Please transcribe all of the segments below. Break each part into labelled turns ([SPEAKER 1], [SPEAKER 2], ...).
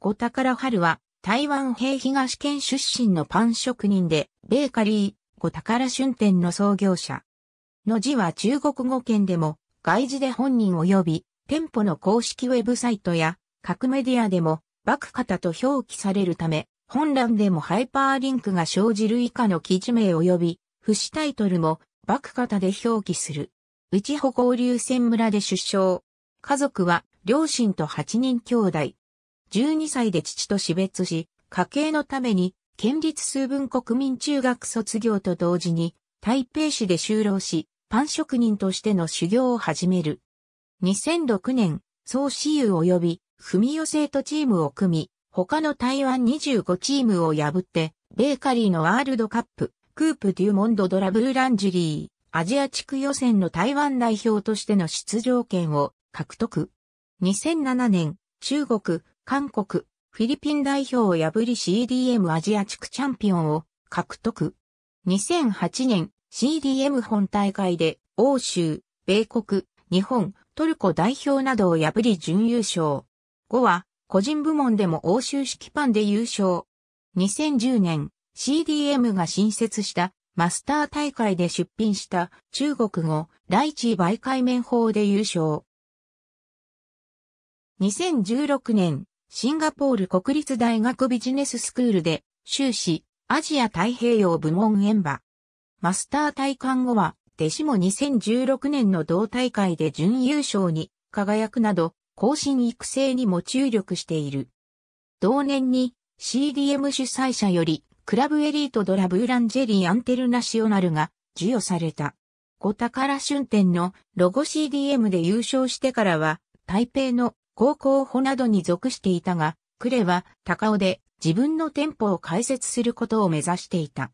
[SPEAKER 1] 五宝春は、台湾平東県出身のパン職人で、ベーカリー、五宝春店の創業者。の字は中国語圏でも、外字で本人及び、店舗の公式ウェブサイトや、各メディアでも、バクカタと表記されるため、本欄でもハイパーリンクが生じる以下の記事名及び、不死タイトルも、バクカタで表記する。内保交流船村で出生。家族は、両親と8人兄弟。12歳で父と死別し、家計のために、県立数分国民中学卒業と同時に、台北市で就労し、パン職人としての修行を始める。2006年、総私有及び、文寄生徒チームを組み、他の台湾25チームを破って、ベーカリーのワールドカップ、クープデュモンドドラブルランジュリー、アジア地区予選の台湾代表としての出場権を獲得。2007年、中国、韓国、フィリピン代表を破り CDM アジア地区チャンピオンを獲得。2008年 CDM 本大会で欧州、米国、日本、トルコ代表などを破り準優勝。後は個人部門でも欧州式パンで優勝。2010年 CDM が新設したマスター大会で出品した中国語第一媒介面法で優勝。2016年シンガポール国立大学ビジネススクールで、修士、アジア太平洋部門演馬。マスター体感後は、弟子も2016年の同大会で準優勝に輝くなど、後進育成にも注力している。同年に CDM 主催者より、クラブエリートドラブーランジェリーアンテルナショナルが授与された。小宝春天のロゴ CDM で優勝してからは、台北の高校補などに属していたが、クレは高尾で自分の店舗を開設することを目指していた。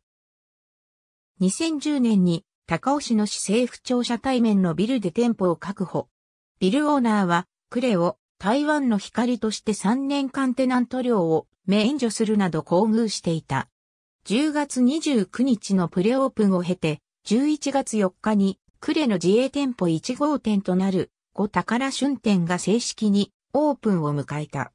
[SPEAKER 1] 2010年に高尾市の市政府庁舎対面のビルで店舗を確保。ビルオーナーはクレを台湾の光として3年間テナント料を免除するなど厚遇していた。10月29日のプレオープンを経て、11月4日にクレの自営店舗1号店となる5宝春店が正式にオープンを迎えた。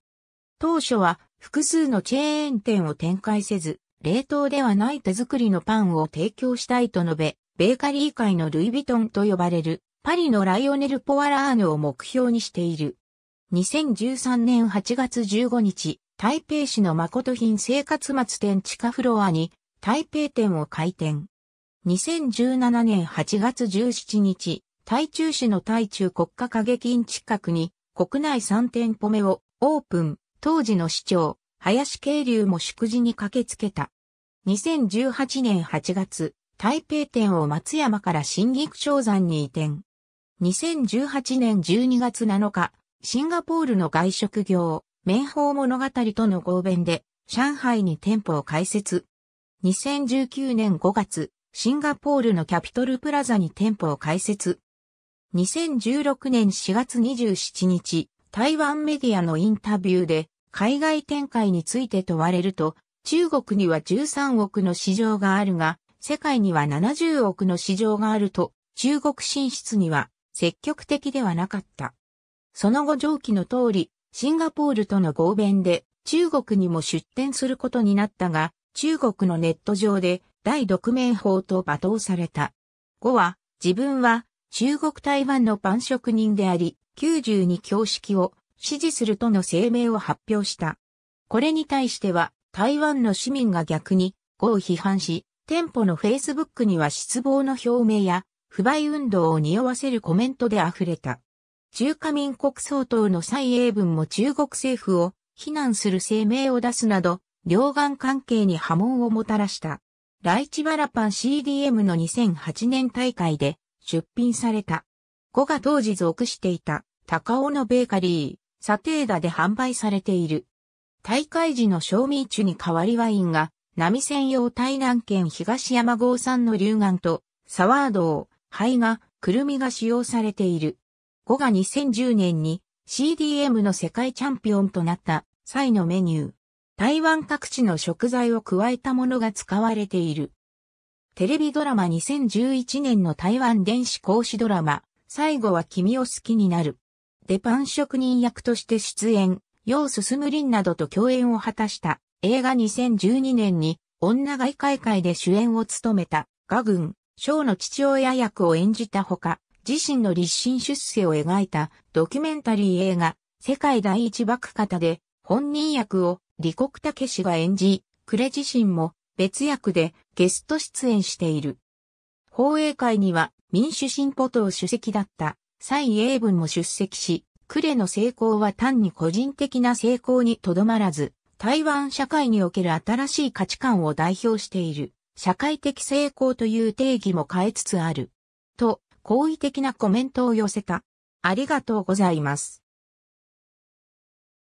[SPEAKER 1] 当初は複数のチェーン店を展開せず、冷凍ではない手作りのパンを提供したいと述べ、ベーカリー界のルイ・ヴィトンと呼ばれるパリのライオネル・ポワラーヌを目標にしている。2013年8月15日、台北市の誠品生活末店地下フロアに台北店を開店。2017年8月17日、台中市の台中国家歌劇院近くに国内3店舗目をオープン、当時の市長、林慶流も祝辞に駆けつけた。2018年8月、台北店を松山から新菊商山に移転。2018年12月7日、シンガポールの外食業、綿宝物語との合弁で、上海に店舗を開設。2019年5月、シンガポールのキャピトルプラザに店舗を開設。2016年4月27日、台湾メディアのインタビューで、海外展開について問われると、中国には13億の市場があるが、世界には70億の市場があると、中国進出には積極的ではなかった。その後上記の通り、シンガポールとの合弁で中国にも出展することになったが、中国のネット上で大独明法と罵倒された。後は、自分は中国台湾のパン職人であり、92教式を支持するとの声明を発表した。これに対しては、台湾の市民が逆に、語を批判し、店舗のフェイスブックには失望の表明や、不買運動を匂わせるコメントで溢れた。中華民国総統の蔡英文も中国政府を非難する声明を出すなど、両岸関係に波紋をもたらした。ライチバラパン CDM の2008年大会で出品された。5が当時属していた高尾のベーカリー、サテーダで販売されている。大会時の賞味中に代わりワインが、波専用台南県東山郷産の龍眼と、サワードを、灰が、くるみが使用されている。5が2010年に CDM の世界チャンピオンとなった際のメニュー。台湾各地の食材を加えたものが使われている。テレビドラマ2011年の台湾電子講師ドラマ、最後は君を好きになる。デパン職人役として出演、む進んなどと共演を果たした映画2012年に女外海会で主演を務めた、ガグン、ショーの父親役を演じたほか、自身の立身出世を描いたドキュメンタリー映画、世界第一幕方で本人役を李国武氏が演じ、呉自身も別役でゲスト出演している。放映会には民主進歩党主席だった蔡英文も出席し、呉の成功は単に個人的な成功にとどまらず、台湾社会における新しい価値観を代表している、社会的成功という定義も変えつつある。と、好意的なコメントを寄せた。ありがとうございます。